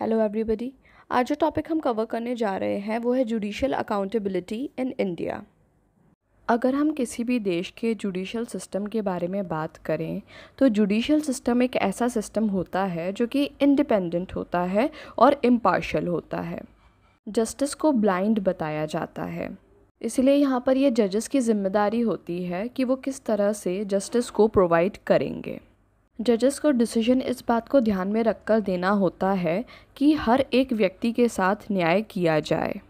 hello everybody आज जो topic हम कवर करने जा रहे हैं वो है जुडिशल अकाउंटेबिलिटी इन इंडिया अगर हम किसी भी देश के जुडिशल सिस्टम के बारे में बात करें तो जुडिशल सिस्टम एक ऐसा सिस्टम होता है जो कि इंडिपेंडेंट होता है और इम्पार्शल होता है जस्टिस को ब्लाइंड बताया जाता है इसलिए यहाँ पर यह जजेस की जिम्मेदारी होती है कि वो किस तरह से जस्टिस को प्रोवाइड करेंगे जजेस को डिसीजन इस बात को ध्यान में रखकर देना होता है कि हर एक व्यक्ति के साथ न्याय किया जाए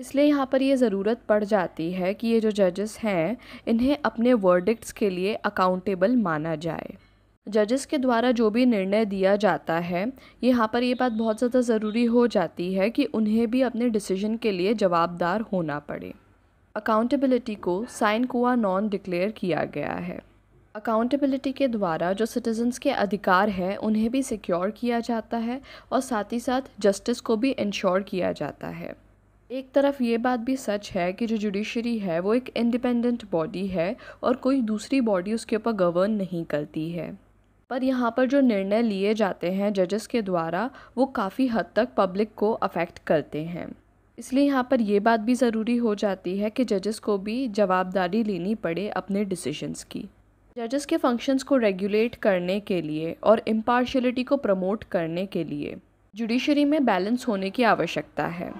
इसलिए यहाँ पर ये ज़रूरत पड़ जाती है कि ये जो जजेस हैं इन्हें अपने वर्डिक्ट्स के लिए अकाउंटेबल माना जाए जजेस के द्वारा जो भी निर्णय दिया जाता है यहाँ पर ये बात बहुत ज़्यादा ज़रूरी हो जाती है कि उन्हें भी अपने डिसीजन के लिए जवाबदार होना पड़े अकाउंटेबिलिटी को साइन कुआ नॉन डिक्लेयर किया गया है अकाउंटेबिलिटी के द्वारा जो सिटीज़न्स के अधिकार हैं उन्हें भी सिक्योर किया जाता है और साथ ही साथ जस्टिस को भी इंश्योर किया जाता है एक तरफ ये बात भी सच है कि जो जुडिशरी है वो एक इंडिपेंडेंट बॉडी है और कोई दूसरी बॉडी उसके ऊपर गवर्न नहीं करती है पर यहाँ पर जो निर्णय लिए जाते हैं जजेस के द्वारा वो काफ़ी हद तक पब्लिक को अफेक्ट करते हैं इसलिए यहाँ पर यह बात भी ज़रूरी हो जाती है कि जजेस को भी जवाबदारी लेनी पड़े अपने डिसीजंस की जजेस के फंक्शंस को रेगुलेट करने के लिए और इम्पार्शलिटी को प्रमोट करने के लिए जुडिशरी में बैलेंस होने की आवश्यकता है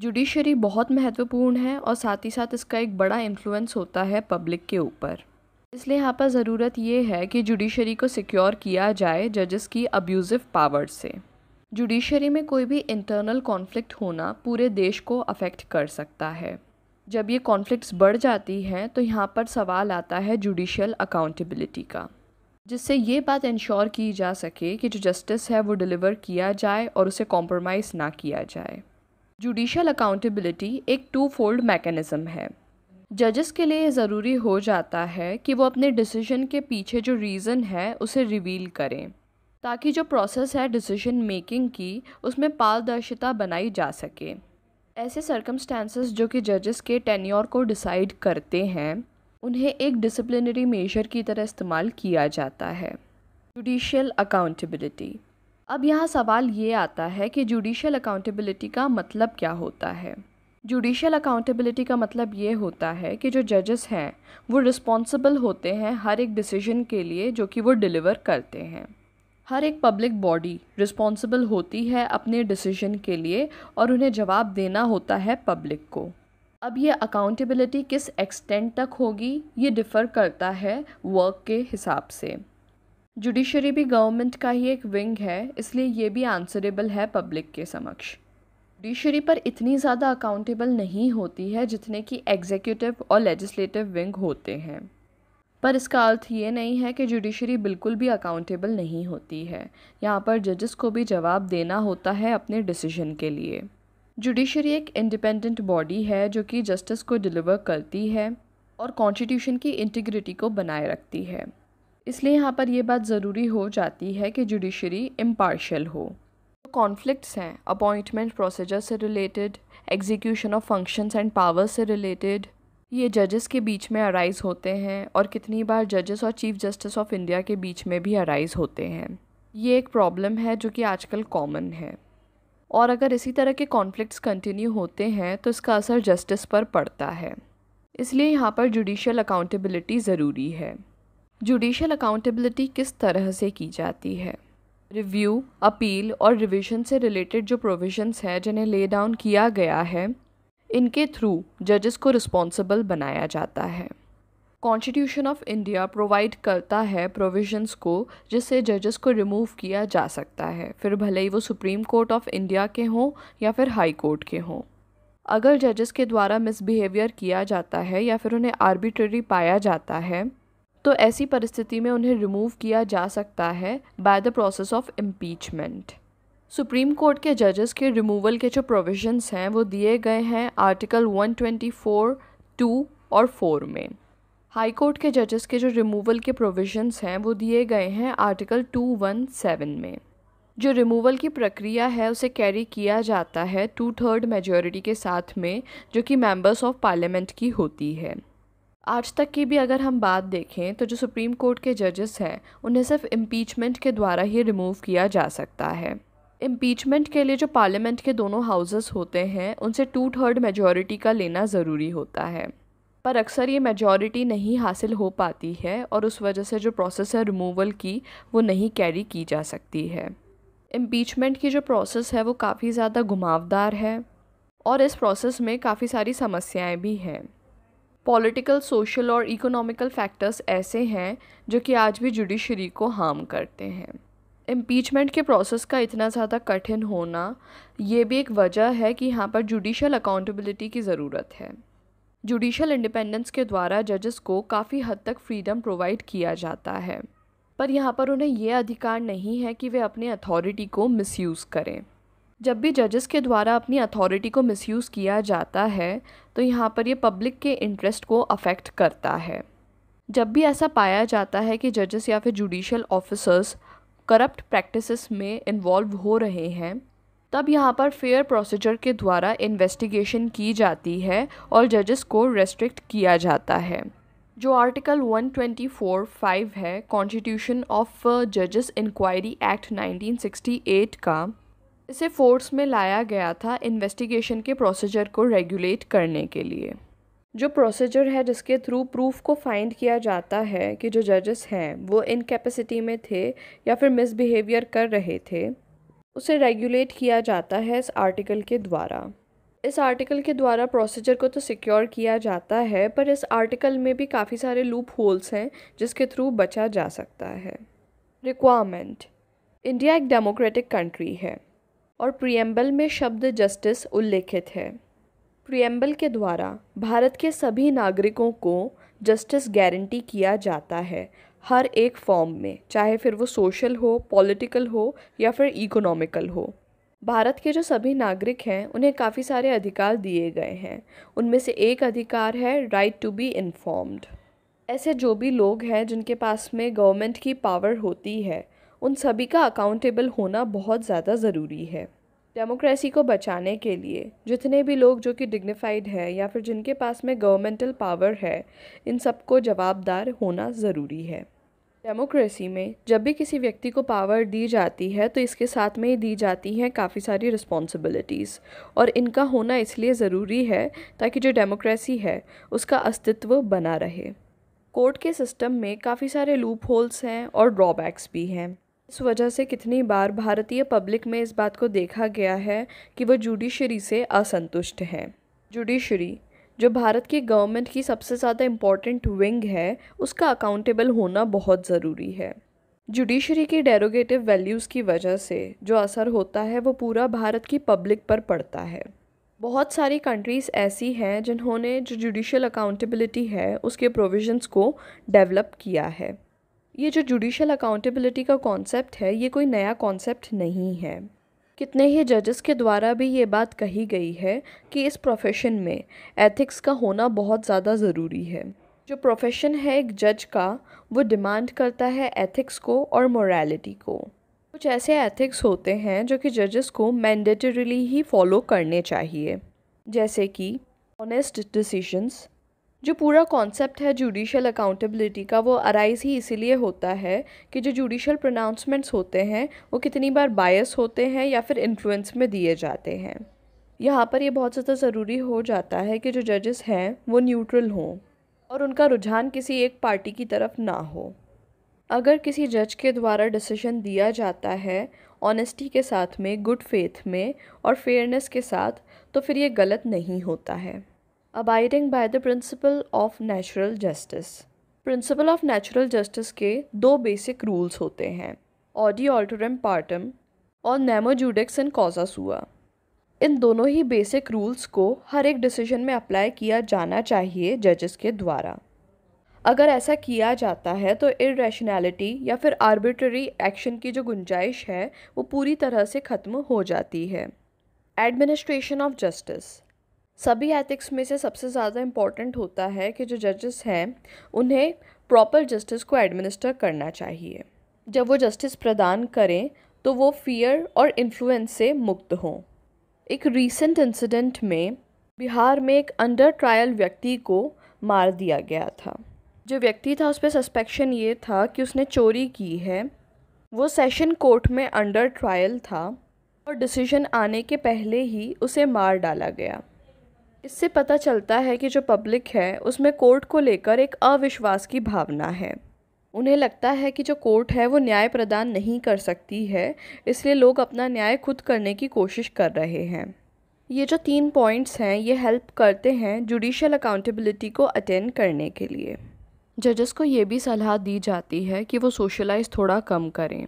जुडिशरी बहुत महत्वपूर्ण है और साथ ही साथ इसका एक बड़ा इन्फ्लुएंस होता है पब्लिक के ऊपर इसलिए यहाँ पर ज़रूरत ये है कि जुडिशरी को सिक्योर किया जाए जजेस की अब्यूज़िव पावर से जुडिशरी में कोई भी इंटरनल कॉन्फ्लिक्ट होना पूरे देश को अफेक्ट कर सकता है जब ये कॉन्फ्लिक्ट्स बढ़ जाती हैं तो यहाँ पर सवाल आता है जुडिशल अकाउंटेबिलिटी का जिससे ये बात इंश्योर की जा सके कि जो जस्टिस है वो डिलीवर किया जाए और उसे कॉम्प्रोमाइज़ ना किया जाए जुडिशल अकाउंटेबिलिटी एक टू फोल्ड मैकेनिज़्म है जजेस के लिए ज़रूरी हो जाता है कि वो अपने डिसीजन के पीछे जो रीज़न है उसे रिवील करें ताकि जो प्रोसेस है डिसीजन मेकिंग की उसमें पारदर्शिता बनाई जा सके ऐसे सर्कमस्टांसेस जो कि जजेस के टेन्योर को डिसाइड करते हैं उन्हें एक डिसिप्लिनरी मेजर की तरह इस्तेमाल किया जाता है जुडिशल अकाउंटेबिलिटी अब यहाँ सवाल ये आता है कि जुडिशल अकाउंटेबिलिटी का मतलब क्या होता है जुडिशल अकाउंटेबिलिटी का मतलब ये होता है कि जो जजेस हैं वो रिस्पॉन्सिबल होते हैं हर एक डिसीजन के लिए जो कि वो डिलीवर करते हैं हर एक पब्लिक बॉडी रिस्पॉन्सिबल होती है अपने डिसीजन के लिए और उन्हें जवाब देना होता है पब्लिक को अब ये अकाउंटेबिलिटी किस एक्सटेंट तक होगी ये डिफ़र करता है वर्क के हिसाब से जुडिशरी भी गवर्नमेंट का ही एक विंग है इसलिए ये भी आंसरेबल है पब्लिक के समक्ष जुडिशरी पर इतनी ज़्यादा अकाउंटेबल नहीं होती है जितने कि एग्जीक्यूटिव और लेजिस्लेटिव विंग होते हैं पर इसका अर्थ ये नहीं है कि जुडिशरी बिल्कुल भी अकाउंटेबल नहीं होती है यहाँ पर जजेस को भी जवाब देना होता है अपने डिसीजन के लिए जुडिशरी एक इंडिपेंडेंट बॉडी है जो कि जस्टिस को डिलीवर करती है और कॉन्स्टिट्यूशन की इंटीग्रिटी को बनाए रखती है इसलिए यहाँ पर यह बात ज़रूरी हो जाती है कि जुडिशरी इम्पार्शल हो कॉन्फ्लिक्ट्स हैं अपॉइंटमेंट प्रोसीजर से related execution of functions and powers से रिलेटेड ये जजेस के बीच में अराइज़ होते हैं और कितनी बार जजेस और चीफ जस्टिस ऑफ इंडिया के बीच में भी अराइज़ होते हैं ये एक प्रॉब्लम है जो कि आजकल कॉमन है और अगर इसी तरह के कॉन्फ्लिक्ट्स कंटिन्यू होते हैं तो इसका असर जस्टिस पर पड़ता है इसलिए यहाँ पर जुडिशियल अकाउंटेबिलिटी ज़रूरी है जुडिशियल अकाउंटेबिलिटी किस तरह से की जाती है रिव्यू अपील और रिविजन से रिलेटेड जो प्रोविजंस हैं जिन्हें ले डाउन किया गया है इनके थ्रू जजेस को रिस्पॉन्सिबल बनाया जाता है कॉन्स्टिट्यूशन ऑफ इंडिया प्रोवाइड करता है प्रोविजंस को जिससे जजेस को रिमूव किया जा सकता है फिर भले ही वो सुप्रीम कोर्ट ऑफ इंडिया के हों या फिर हाई कोर्ट के हों अगर जजेस के द्वारा मिसबिहेवियर किया जाता है या फिर उन्हें आर्बिट्ररी पाया जाता है तो ऐसी परिस्थिति में उन्हें रिमूव किया जा सकता है by the process of impeachment supreme court के जजेस के रिमूवल के जो प्रोविजंस हैं वो दिए गए हैं आर्टिकल 124 टू और फोर में हाई कोर्ट के जजेस के जो रिमूवल के प्रोविजंस हैं वो दिए गए हैं आर्टिकल 217 में जो रिमूवल की प्रक्रिया है उसे कैरी किया जाता है टू थर्ड मेजोरिटी के साथ में जो कि मेंबर्स ऑफ पार्लियामेंट की होती है आज तक की भी अगर हम बात देखें तो जो सुप्रीम कोर्ट के जजेस हैं उन्हें सिर्फ इम्पीचमेंट के द्वारा ही रिमूव किया जा सकता है इम्पीचमेंट के लिए जो पार्लियामेंट के दोनों हाउसेस होते हैं उनसे टू थर्ड मेजॉरिटी का लेना ज़रूरी होता है पर अक्सर ये मेजॉरिटी नहीं हासिल हो पाती है और उस वजह से जो प्रोसेस है रिमूवल की वो नहीं कैरी की जा सकती है इम्पीचमेंट की जो प्रोसेस है वो काफ़ी ज़्यादा घुमावदार है और इस प्रोसेस में काफ़ी सारी समस्याएं भी हैं पॉलिटिकल सोशल और इकोनॉमिकल फैक्टर्स ऐसे हैं जो कि आज भी जुडिशरी को हार्म करते हैं इम्पीचमेंट के प्रोसेस का इतना ज़्यादा कठिन होना ये भी एक वजह है कि यहाँ पर जुडिशल अकाउंटेबिलिटी की ज़रूरत है जुडिशल इंडिपेंडेंस के द्वारा जजेस को काफ़ी हद तक फ्रीडम प्रोवाइड किया जाता है पर यहाँ पर उन्हें यह अधिकार नहीं है कि वे अपनी अथॉरिटी को मिसयूज़ करें जब भी जजेस के द्वारा अपनी अथॉरिटी को मिसयूज़ किया जाता है तो यहाँ पर यह पब्लिक के इंटरेस्ट को अफेक्ट करता है जब भी ऐसा पाया जाता है कि जजेस या फिर जुडिशल ऑफिसर्स करप्ट प्रैक्टिसेस में इन्वॉल्व हो रहे हैं तब यहाँ पर फेयर प्रोसीजर के द्वारा इन्वेस्टिगेशन की जाती है और जजेस को रेस्ट्रिक्ट किया जाता है जो आर्टिकल 124.5 है कॉन्स्टिट्यूशन ऑफ जजेस इंक्वायरी एक्ट 1968 का इसे फोर्स में लाया गया था इन्वेस्टिगेशन के प्रोसीजर को रेगुलेट करने के लिए जो प्रोसीजर है जिसके थ्रू प्रूफ को फाइंड किया जाता है कि जो जजेस हैं वो इनकेपेसिटी में थे या फिर मिसबिहेवियर कर रहे थे उसे रेगुलेट किया जाता है इस आर्टिकल के द्वारा इस आर्टिकल के द्वारा प्रोसीजर को तो सिक्योर किया जाता है पर इस आर्टिकल में भी काफ़ी सारे लूप होल्स हैं जिसके थ्रू बचा जा सकता है रिक्वायरमेंट इंडिया एक डेमोक्रेटिक कंट्री है और प्रियम्बल में शब्द जस्टिस उल्लेखित है प्रियम्बल के द्वारा भारत के सभी नागरिकों को जस्टिस गारंटी किया जाता है हर एक फॉर्म में चाहे फिर वो सोशल हो पॉलिटिकल हो या फिर इकोनॉमिकल हो भारत के जो सभी नागरिक हैं उन्हें काफ़ी सारे अधिकार दिए गए हैं उनमें से एक अधिकार है राइट टू बी इन्फॉर्म्ड ऐसे जो भी लोग हैं जिनके पास में गवर्नमेंट की पावर होती है उन सभी का अकाउंटेबल होना बहुत ज़्यादा ज़रूरी है डेमोक्रेसी को बचाने के लिए जितने भी लोग जो कि डिग्निफाइड हैं या फिर जिनके पास में गवर्नमेंटल पावर है इन सबको जवाबदार होना ज़रूरी है डेमोक्रेसी में जब भी किसी व्यक्ति को पावर दी जाती है तो इसके साथ में ही दी जाती हैं काफ़ी सारी रिस्पॉन्सिबिलिटीज़ और इनका होना इसलिए ज़रूरी है ताकि जो डेमोक्रेसी है उसका अस्तित्व बना रहे कोर्ट के सिस्टम में काफ़ी सारे लूप होल्स हैं और ड्रॉबैक्स भी हैं इस वजह से कितनी बार भारतीय पब्लिक में इस बात को देखा गया है कि वह जुडिशरी से असंतुष्ट हैं जुडिशरी जो भारत की गवर्नमेंट की सबसे ज़्यादा इम्पॉर्टेंट विंग है उसका अकाउंटेबल होना बहुत ज़रूरी है जुडिशरी की डेरोगेटिव वैल्यूज़ की वजह से जो असर होता है वो पूरा भारत की पब्लिक पर पड़ता है बहुत सारी कंट्रीज़ ऐसी हैं जिन्होंने जो जुडिशल अकाउंटेबिलिटी है उसके प्रोविजंस को डेवलप किया है ये जो जुडिशल अकाउंटेबिलिटी का कॉन्सेप्ट है ये कोई नया कॉन्सेप्ट नहीं है कितने ही जजेस के द्वारा भी ये बात कही गई है कि इस प्रोफेशन में एथिक्स का होना बहुत ज़्यादा ज़रूरी है जो प्रोफेशन है एक जज का वो डिमांड करता है एथिक्स को और मोरालिटी को कुछ ऐसे एथिक्स होते हैं जो कि जजेस को मैंडेटरीली ही फॉलो करने चाहिए जैसे कि ऑनेस्ट डिसीजंस जो पूरा कॉन्सेप्ट है जुडिशल अकाउंटेबिलिटी का वो अराइज ही इसीलिए होता है कि जो जुडिशल प्रोनाउंसमेंट्स होते हैं वो कितनी बार बायस होते हैं या फिर इन्फ्लुएंस में दिए जाते हैं यहाँ पर ये बहुत ज़्यादा ज़रूरी हो जाता है कि जो जजेस हैं वो न्यूट्रल हों और उनका रुझान किसी एक पार्टी की तरफ ना हो अगर किसी जज के द्वारा डिसीजन दिया जाता है ऑनेस्टी के साथ में गुड फेथ में और फेयरनेस के साथ तो फिर ये गलत नहीं होता है abiding by the principle of natural justice principle of natural justice के दो बेसिक रूल्स होते हैं ऑडी ऑल्टरम पार्टम और नेमो जूडिक्स एंड हुआ इन दोनों ही बेसिक रूल्स को हर एक डिसीजन में अप्लाई किया जाना चाहिए जजेस के द्वारा अगर ऐसा किया जाता है तो इरेशनैलिटी या फिर आर्बिट्ररी एक्शन की जो गुंजाइश है वो पूरी तरह से ख़त्म हो जाती है एडमिनिस्ट्रेशन ऑफ जस्टिस सभी एथिक्स में से सबसे ज़्यादा इम्पॉर्टेंट होता है कि जो जजेस हैं उन्हें प्रॉपर जस्टिस को एडमिनिस्टर करना चाहिए जब वो जस्टिस प्रदान करें तो वो फियर और इन्फ्लुएंस से मुक्त हों एक रीसेंट इंसिडेंट में बिहार में एक अंडर ट्रायल व्यक्ति को मार दिया गया था जो व्यक्ति था उस पर सस्पेक्शन ये था कि उसने चोरी की है वो सेशन कोर्ट में अंडर ट्रायल था और डिसीजन आने के पहले ही उसे मार डाला गया इससे पता चलता है कि जो पब्लिक है उसमें कोर्ट को लेकर एक अविश्वास की भावना है उन्हें लगता है कि जो कोर्ट है वो न्याय प्रदान नहीं कर सकती है इसलिए लोग अपना न्याय खुद करने की कोशिश कर रहे हैं ये जो तीन पॉइंट्स हैं ये हेल्प करते हैं जुडिशल अकाउंटेबिलिटी को अटेंड करने के लिए जजेस को ये भी सलाह दी जाती है कि वो सोशलाइज़ थोड़ा कम करें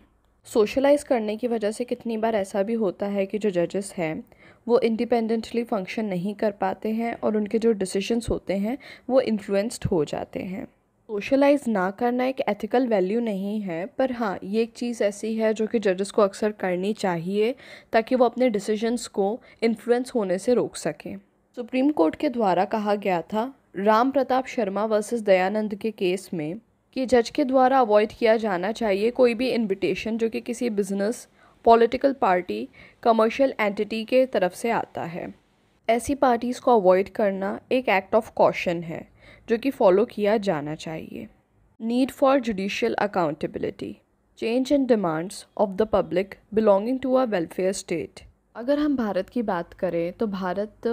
सोशलाइज़ करने की वजह से कितनी बार ऐसा भी होता है कि जो जजेस हैं वो इंडिपेंडेंटली फंक्शन नहीं कर पाते हैं और उनके जो डिसीजंस होते हैं वो इन्फ्लुएंस्ड हो जाते हैं सोशलाइज ना करना एक एथिकल वैल्यू नहीं है पर हाँ ये एक चीज़ ऐसी है जो कि जजेस को अक्सर करनी चाहिए ताकि वो अपने डिसीजंस को इन्फ्लुएंस होने से रोक सकें सुप्रीम कोर्ट के द्वारा कहा गया था राम प्रताप शर्मा वर्सेस दयानंद के केस में कि जज के द्वारा अवॉइड किया जाना चाहिए कोई भी इनविटेशन जो कि किसी business political party commercial entity के तरफ से आता है ऐसी पार्टीज़ को अवॉइड करना एक एक्ट ऑफ कॉशन है जो कि फॉलो किया जाना चाहिए need for judicial accountability change in demands of the public belonging to a welfare state अगर हम भारत की बात करें तो भारत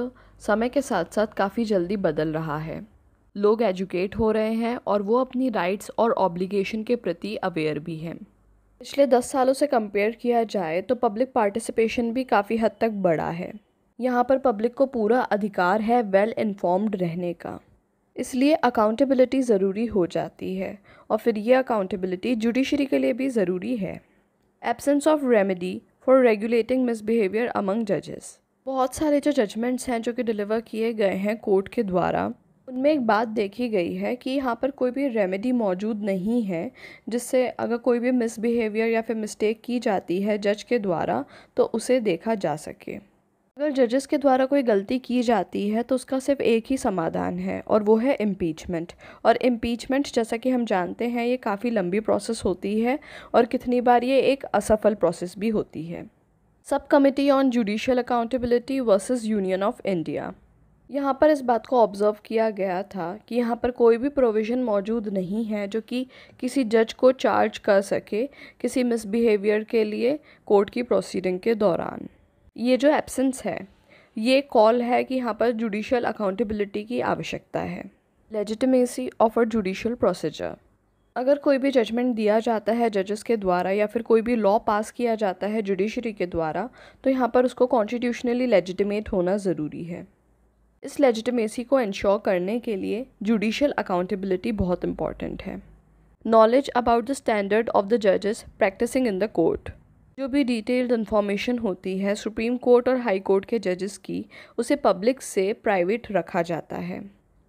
समय के साथ साथ काफ़ी जल्दी बदल रहा है लोग एजुकेट हो रहे हैं और वो अपनी राइट्स और ऑब्लिगेशन के प्रति अवेयर भी हैं पिछले दस सालों से कंपेयर किया जाए तो पब्लिक पार्टिसिपेशन भी काफ़ी हद तक बढ़ा है यहाँ पर पब्लिक को पूरा अधिकार है वेल इन्फॉर्म्ड रहने का इसलिए अकाउंटेबिलिटी ज़रूरी हो जाती है और फिर ये अकाउंटेबिलिटी जुडिशरी के लिए भी ज़रूरी है absence of remedy for regulating misbehaviour among जजेस बहुत सारे जो जजमेंट्स हैं जो कि डिलीवर किए गए हैं कोर्ट के द्वारा उनमें एक बात देखी गई है कि यहाँ पर कोई भी रेमेडी मौजूद नहीं है जिससे अगर कोई भी मिसबिहेवियर या फिर मिस्टेक की जाती है जज के द्वारा तो उसे देखा जा सके अगर जजेस के द्वारा कोई गलती की जाती है तो उसका सिर्फ एक ही समाधान है और वो है इम्पीचमेंट और इम्पीचमेंट जैसा कि हम जानते हैं ये काफ़ी लंबी प्रोसेस होती है और कितनी बार ये एक असफल प्रोसेस भी होती है sub committee on judicial accountability versus Union of India यहाँ पर इस बात को ऑब्ज़र्व किया गया था कि यहाँ पर कोई भी प्रोविज़न मौजूद नहीं है जो कि किसी जज को चार्ज कर सके किसी मिसबिहेवियर के लिए कोर्ट की प्रोसीडिंग के दौरान ये जो एब्सेंस है ये कॉल है कि यहाँ पर जुडिशल अकाउंटेबिलिटी की आवश्यकता है legitimacy of a judicial procedure अगर कोई भी जजमेंट दिया जाता है जजेस के द्वारा या फिर कोई भी लॉ पास किया जाता है जुडिशरी के द्वारा तो यहाँ पर उसको कॉन्स्टिट्यूशनली लेजिटिमेट होना ज़रूरी है इस लेजिटमेसी को इंश्योर करने के लिए जुडिशल अकाउंटेबिलिटी बहुत इंपॉर्टेंट है knowledge about the standard of the जजेस प्रैक्टिसिंग इन द कोर्ट जो भी डिटेल्ड इन्फॉर्मेशन होती है सुप्रीम कोर्ट और हाई कोर्ट के जजेस की उसे पब्लिक से प्राइवेट रखा जाता है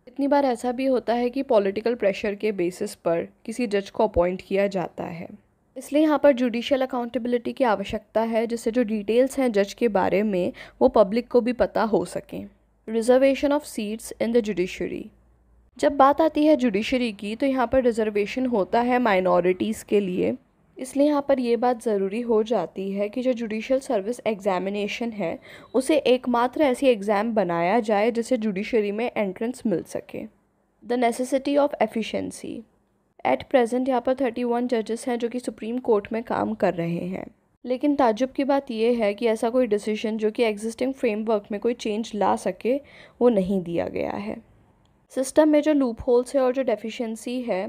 इतनी बार ऐसा भी होता है कि पॉलिटिकल प्रेशर के बेसिस पर किसी जज को अपॉइंट किया जाता है इसलिए यहाँ पर जुडिशियल अकाउंटेबिलिटी की आवश्यकता है जिससे जो डिटेल्स हैं जज के बारे में वो पब्लिक को भी पता हो सकें reservation of seats in the judiciary जब बात आती है जुडिशरी की तो यहाँ पर रिजर्वेशन होता है माइनॉरिटीज़ के लिए इसलिए यहाँ पर यह बात ज़रूरी हो जाती है कि जो जुडिशल सर्विस एग्ज़ामिनेशन है उसे एकमात्र ऐसी एग्ज़ाम बनाया जाए जिसे जुडिशरी में एंट्रेंस मिल सके the necessity of efficiency at present यहाँ पर थर्टी वन जजेस हैं जो कि सुप्रीम कोर्ट में काम कर रहे हैं लेकिन ताजुब की बात यह है कि ऐसा कोई डिसीजन जो कि एग्जिस्टिंग फ्रेमवर्क में कोई चेंज ला सके वो नहीं दिया गया है सिस्टम में जो लूप होल्स है और जो डेफिशिएंसी है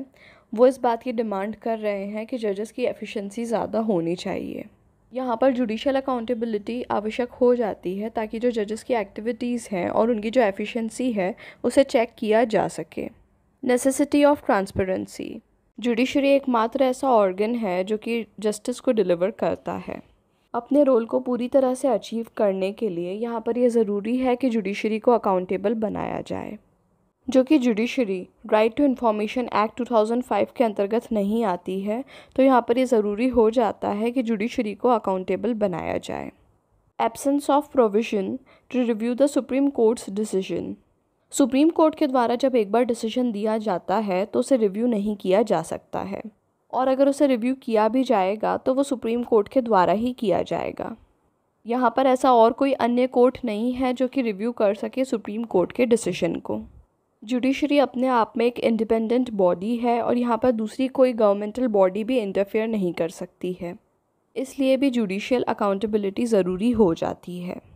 वो इस बात की डिमांड कर रहे हैं कि जजेस की एफिशिएंसी ज़्यादा होनी चाहिए यहाँ पर जुडिशल अकाउंटेबिलिटी आवश्यक हो जाती है ताकि जो जजेस की एक्टिविटीज़ हैं और उनकी जो एफिशिएंसी है उसे चेक किया जा सके नेसेसिटी ऑफ ट्रांसपेरेंसी जुडिशरी एकमात्र ऐसा ऑर्गन है जो कि जस्टिस को डिलीवर करता है अपने रोल को पूरी तरह से अचीव करने के लिए यहाँ पर यह ज़रूरी है कि जुडिशरी को अकाउंटेबल बनाया जाए जो कि judiciary right to information act 2005 के अंतर्गत नहीं आती है तो यहाँ पर यह ज़रूरी हो जाता है कि जुडिशरी को अकाउंटेबल बनाया जाए absence of provision to review the supreme court's decision supreme court के द्वारा जब एक बार डिसीजन दिया जाता है तो उसे रिव्यू नहीं किया जा सकता है और अगर उसे रिव्यू किया भी जाएगा तो वो सुप्रीम कोर्ट के द्वारा ही किया जाएगा यहाँ पर ऐसा और कोई अन्य कोर्ट नहीं है जो कि रिव्यू कर सके सुप्रीम कोर्ट के डिसीजन को जुडिशरी अपने आप में एक इंडिपेंडेंट बॉडी है और यहाँ पर दूसरी कोई गवर्नमेंटल बॉडी भी इंटरफेयर नहीं कर सकती है इसलिए भी जुडिशियल अकाउंटेबिलिटी ज़रूरी हो जाती है